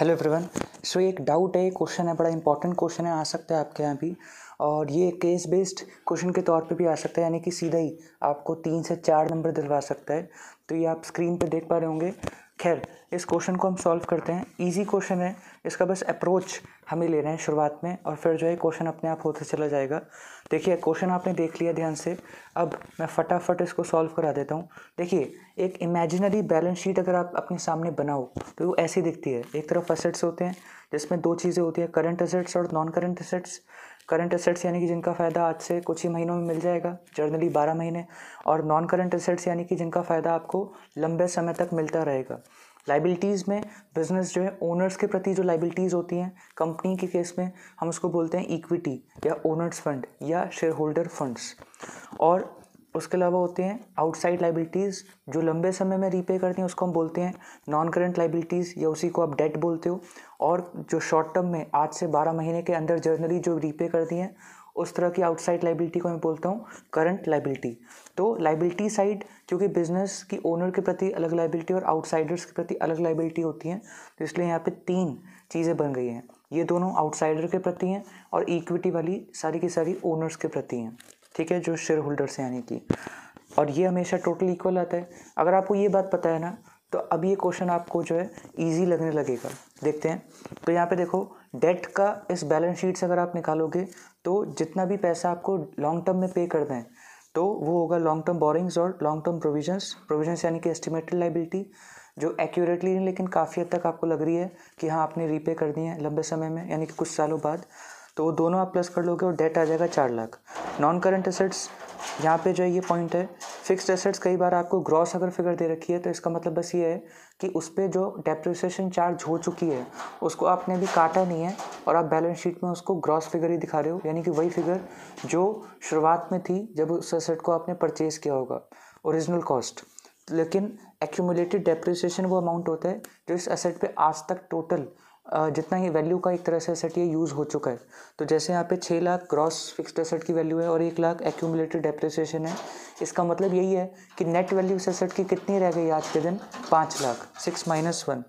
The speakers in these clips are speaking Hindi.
हेलो एवरीवन सो एक डाउट है क्वेश्चन है बड़ा इंपॉर्टेंट क्वेश्चन है आ सकता है आपके यहाँ भी और ये केस बेस्ड क्वेश्चन के तौर पे भी आ सकता है यानी कि सीधा ही आपको तीन से चार नंबर दिलवा सकता है तो ये आप स्क्रीन पे देख पा रहे होंगे खैर इस क्वेश्चन को हम सॉल्व करते हैं इजी क्वेश्चन है इसका बस अप्रोच हम ही ले रहे हैं शुरुआत में और फिर जो है क्वेश्चन अपने आप होते चला जाएगा देखिए क्वेश्चन आपने देख लिया ध्यान से अब मैं फटाफट इसको सॉल्व करा देता हूँ देखिए एक इमेजिनरी बैलेंस शीट अगर आप अपने सामने बनाओ तो वो ऐसी दिखती है एक तरफ असेट्स होते हैं जिसमें दो चीज़ें होती हैं करंट असेट्स और non current assets current assets यानी कि जिनका फ़ायदा आज से कुछ ही महीनों में मिल जाएगा जर्नली बारह महीने और नॉन करंट एसेट्स यानी कि जिनका फ़ायदा आपको लंबे समय तक मिलता रहेगा लाइबिलिटीज़ में बिजनेस जो है ओनर्स के प्रति जो लाइबिलिटीज़ होती हैं कंपनी के केस में हम उसको बोलते हैं इक्विटी या ओनर्स फंड या शेयर होल्डर फंड्स और उसके अलावा होते हैं आउटसाइड लाइबिलिटीज़ जो लंबे समय में रीपे करती हैं उसको हम बोलते हैं नॉन करंट लाइबिलिटीज़ या उसी को आप डेट बोलते हो और जो शॉर्ट टर्म में आठ से बारह महीने के अंदर जर्नली जो रीपे करती हैं उस तरह की आउटसाइड लाइबिलिटी को मैं बोलता हूँ करंट लाइबिलिटी तो लाइबिलिटी साइड क्योंकि बिजनेस की ओनर के प्रति अलग लाइबिलिटी और आउटसाइडर्स के प्रति अलग लाइबिलिटी होती हैं तो इसलिए यहाँ पे तीन चीज़ें बन गई हैं ये दोनों आउटसाइडर के प्रति हैं और इक्विटी वाली सारी की सारी ओनर्स के प्रति हैं ठीक है जो शेयर होल्डर्स हैं यानी कि और ये हमेशा टोटल इक्वल आता है अगर आपको ये बात पता है ना तो अब ये क्वेश्चन आपको जो है इजी लगने लगेगा देखते हैं तो यहाँ पे देखो डेट का इस बैलेंस शीट से अगर आप निकालोगे तो जितना भी पैसा आपको लॉन्ग टर्म में पे कर दें तो वो होगा लॉन्ग टर्म बोरिंग्स और लॉन्ग टर्म प्रोविजन्स प्रोविजन्स यानी कि एस्टिमेटेड लाइबिलिटी जो एक्यूरेटली नहीं लेकिन काफ़ी हद तक आपको लग रही है कि हाँ आपने रीपे कर दिए हैं लंबे समय में यानी कि कुछ सालों बाद तो वो दोनों आप प्लस कर लोगे और डेट आ जाएगा चार लाख नॉन करंट एसेट्स यहाँ पे जो है ये पॉइंट है फिक्स्ड एसेट्स कई बार आपको ग्रॉस अगर फिगर दे रखी है तो इसका मतलब बस ये है कि उस पर जो डेप्रिसिएशन चार्ज हो चुकी है उसको आपने अभी काटा नहीं है और आप बैलेंस शीट में उसको ग्रॉस फिगर ही दिखा रहे हो यानी कि वही फिगर जो शुरुआत में थी जब उस एसेट को आपने परचेज़ किया होगा ओरिजिनल कॉस्ट लेकिन एक्यूमुलेटेड डेप्रिसिएशन वो अमाउंट होता है जो इस एसेट पे आज तक टोटल जितना ही वैल्यू का एक तरह से एसेट ये यूज़ हो चुका है तो जैसे यहाँ पे छः लाख ग्रॉस फिक्स्ड एसेट की वैल्यू है और एक लाख एक्यूमुलेटेड डेप्रिसिएशन है इसका मतलब यही है कि नेट वैल्यू इस एसेट की कितनी रह गई आज के दिन पाँच लाख सिक्स माइनस वन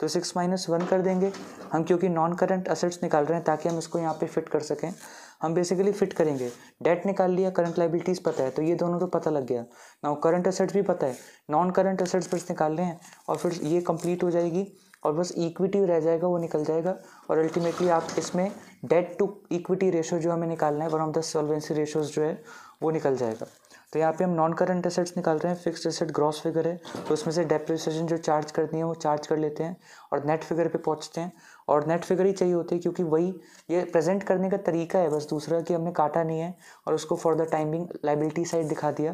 तो सिक्स माइनस वन कर देंगे हम क्योंकि नॉन करंट असेट्स निकाल रहे हैं ताकि हम इसको यहाँ पे फिट कर सकें हम बेसिकली फिट करेंगे डेट निकाल लिया करंट लाइबिलिटीज़ पता है तो ये दोनों तो पता लग गया ना करंट असेट्स भी पता है नॉन करंट असेट्स फिर निकाल रहे हैं और फिर ये कंप्लीट हो जाएगी और बस इक्विटी रह जाएगा वो निकल जाएगा और अल्टीमेटली आप इसमें डेट टू इक्विटी रेशो जो हमें निकालना है one of the solvency ratios जो है वो निकल जाएगा तो यहाँ पे हम नॉन करंट एसेट्स निकाल रहे हैं फिक्स्ड एसेट ग्रॉस फिगर है तो उसमें से डेप्रिसिएशन जो चार्ज करनी है वो चार्ज कर लेते हैं और नेट फिगर पे पहुँचते हैं और नेट फिगर ही चाहिए होती है क्योंकि वही ये प्रेजेंट करने का तरीका है बस दूसरा कि हमने काटा नहीं है और उसको for the timing liability side दिखा दिया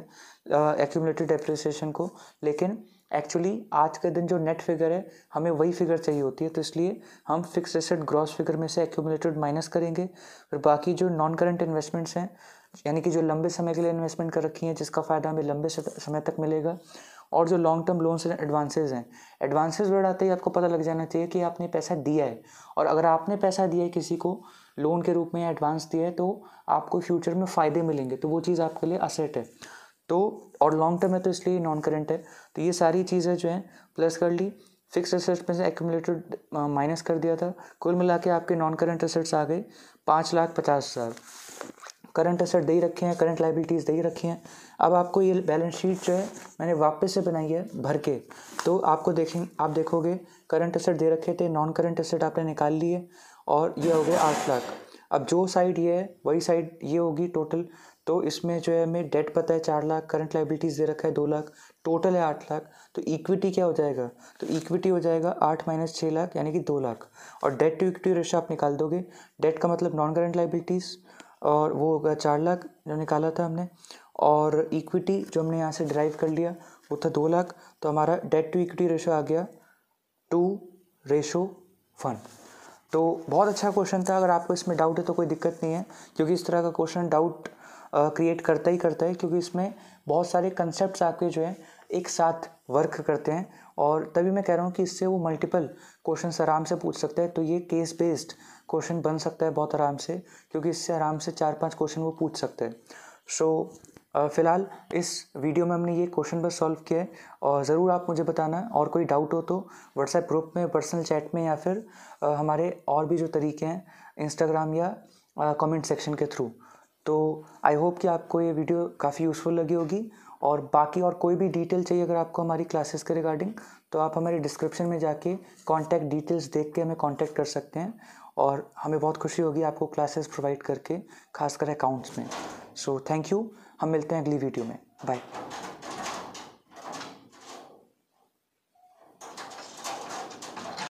एक्यूमलेटेड डेप्रिसिएशन को लेकिन एक्चुअली आज के दिन जो नेट फिगर है हमें वही फिगर चाहिए होती है तो इसलिए हम फिक्स एसेट ग्रॉस फिगर में से एक्यूमुलेटेड माइनस करेंगे फिर बाकी जो नॉन करंट इन्वेस्टमेंट्स हैं यानी कि जो लंबे समय के लिए इन्वेस्टमेंट कर रखी हैं जिसका फ़ायदा हमें लंबे समय तक मिलेगा और जो long term loans and advances हैं एडवांसेज बढ़ाते ही आपको पता लग जाना चाहिए कि आपने पैसा दिया है और अगर आपने पैसा दिया है किसी को लोन के रूप में या एडवांस दिया है तो आपको फ्यूचर में फ़ायदे मिलेंगे तो वो चीज़ आपके लिए असेट है तो और लॉन्ग टर्म है तो इसलिए नॉन करेंट है तो ये सारी चीज़ें जो हैं प्लस कर ली फिक्स असेट्स में से एकमुलेटेड माइनस कर दिया था कुल मिला के आपके नॉन करंट असेट्स आ गए पाँच लाख पचास हज़ार करंट असेट दे ही रखे हैं करंट लाइबिलिटीज़ दे ही रखी हैं अब आपको ये बैलेंस शीट जो है मैंने वापस से बनाई है भर के तो आपको देखें आप देखोगे करंट असेट दे रखे थे नॉन करंट असेट आपने निकाल लिए और ये हो गया आठ लाख अब जो साइड ये है वही साइड ये होगी टोटल तो इसमें जो है हमें डेट पता है चार लाख करंट लाइबिलिटीज़ दे रखा है दो लाख टोटल है आठ लाख तो इक्विटी क्या हो जाएगा तो इक्विटी हो जाएगा आठ माइनस छः लाख यानी कि दो लाख और डेट टू इक्विटी रेशो आप निकाल दोगे डेट का मतलब नॉन करंट लाइबिलिटीज़ और वो होगा चार लाख जो निकाला था हमने और इक्विटी जो हमने यहाँ से ड्राइव कर लिया वो था दो लाख तो हमारा डेट टू इक्विटी रेशो आ गया टू रेशो वन तो बहुत अच्छा क्वेश्चन था अगर आपको इसमें डाउट है तो कोई दिक्कत नहीं है क्योंकि इस तरह का क्वेश्चन डाउट क्रिएट करता ही करता है क्योंकि इसमें बहुत सारे कंसेप्ट आपके जो है एक साथ वर्क करते हैं और तभी मैं कह रहा हूँ कि इससे वो मल्टीपल क्वेश्चन आराम से पूछ सकते हैं तो ये केस बेस्ड क्वेश्चन बन सकता है बहुत आराम से क्योंकि इससे आराम से चार पांच क्वेश्चन वो पूछ सकते हैं सो so, फ़िलहाल इस वीडियो में हमने ये क्वेश्चन बस सॉल्व किया है और ज़रूर आप मुझे बताना और कोई डाउट हो तो व्हाट्सएप ग्रुप में पर्सनल चैट में या फिर हमारे और भी जो तरीके हैं इंस्टाग्राम या कमेंट सेक्शन के थ्रू तो आई होप कि आपको ये वीडियो काफ़ी यूज़फुल लगी होगी और बाकी और कोई भी डिटेल चाहिए अगर आपको हमारी क्लासेस के रिगार्डिंग तो आप हमारे डिस्क्रिप्शन में जाके कांटेक्ट डिटेल्स देख के हमें कांटेक्ट कर सकते हैं और हमें बहुत खुशी होगी आपको क्लासेस प्रोवाइड करके खासकर अकाउंट्स में सो थैंक यू हम मिलते हैं अगली वीडियो में बाय